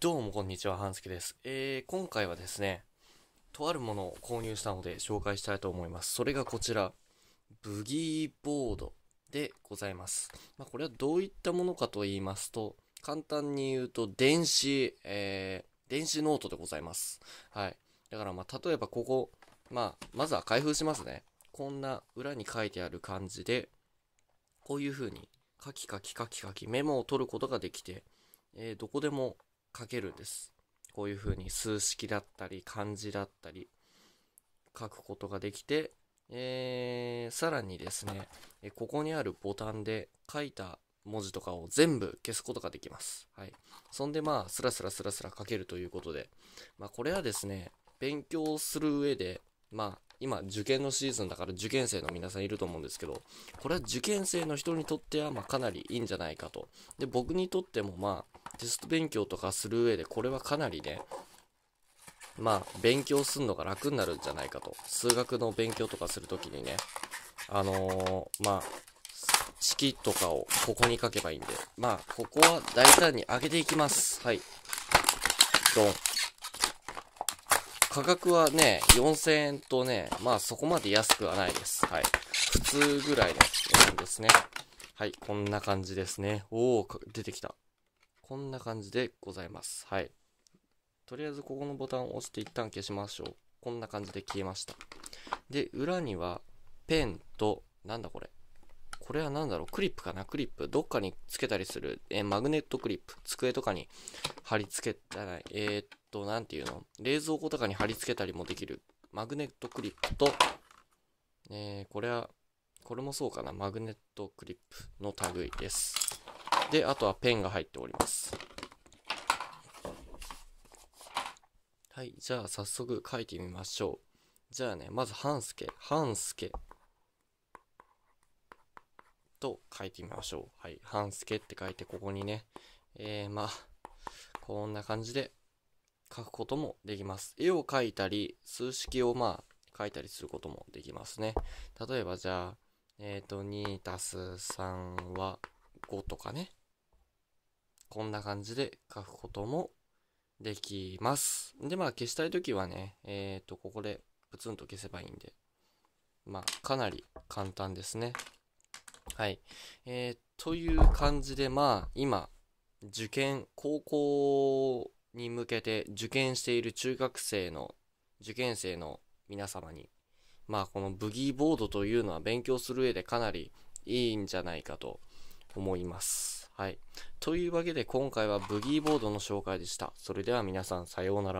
どうもこんにちは、半助です。えー、今回はですね、とあるものを購入したので紹介したいと思います。それがこちら、ブギーボードでございます。まあ、これはどういったものかと言いますと、簡単に言うと、電子、えー、電子ノートでございます。はい。だからまあ、例えばここ、まあ、まずは開封しますね。こんな裏に書いてある感じで、こういう風に、カキカキカキカキメモを取ることができて、えー、どこでも書けるんです。こういうふうに数式だったり漢字だったり書くことができて、えー、さらにですね、ここにあるボタンで書いた文字とかを全部消すことができます。はい。そんでまあ、スラスラスラスラ書けるということで、まあこれはですね、勉強する上で、まあ今受験のシーズンだから受験生の皆さんいると思うんですけど、これは受験生の人にとってはまかなりいいんじゃないかと。で、僕にとってもまあ、テスト勉強とかする上でこれはかなりねまあ勉強すんのが楽になるんじゃないかと数学の勉強とかするときにねあのー、まあ式とかをここに書けばいいんでまあここは大胆に上げていきますはいドン価格はね4000円とねまあそこまで安くはないですはい普通ぐらいの値段ですねはいこんな感じですねおお出てきたこんな感じでございます。はい。とりあえずここのボタンを押して一旦消しましょう。こんな感じで消えました。で、裏にはペンと、なんだこれ。これは何だろうクリップかなクリップ。どっかにつけたりする。えマグネットクリップ。机とかに貼り付けたら、えー、っと、なんていうの冷蔵庫とかに貼り付けたりもできる。マグネットクリップと、えー、これは、これもそうかな。マグネットクリップの類です。で、あとはペンが入っております。はい、じゃあ早速書いてみましょう。じゃあね、まず半助、半助と書いてみましょう。はい、半助って書いてここにね、えー、まあ、こんな感じで書くこともできます。絵を描いたり、数式をまあ、書いたりすることもできますね。例えばじゃあ、えっ、ー、と、2たす3は5とかね。こんな感じで書くこともできます。で、まあ消したいときはね、えっ、ー、と、ここでプツンと消せばいいんで、まあかなり簡単ですね。はい。えー、という感じで、まあ今、受験、高校に向けて受験している中学生の、受験生の皆様に、まあこのブギーボードというのは勉強する上でかなりいいんじゃないかと思います。はい。というわけで今回はブギーボードの紹介でした。それでは皆さんさようなら。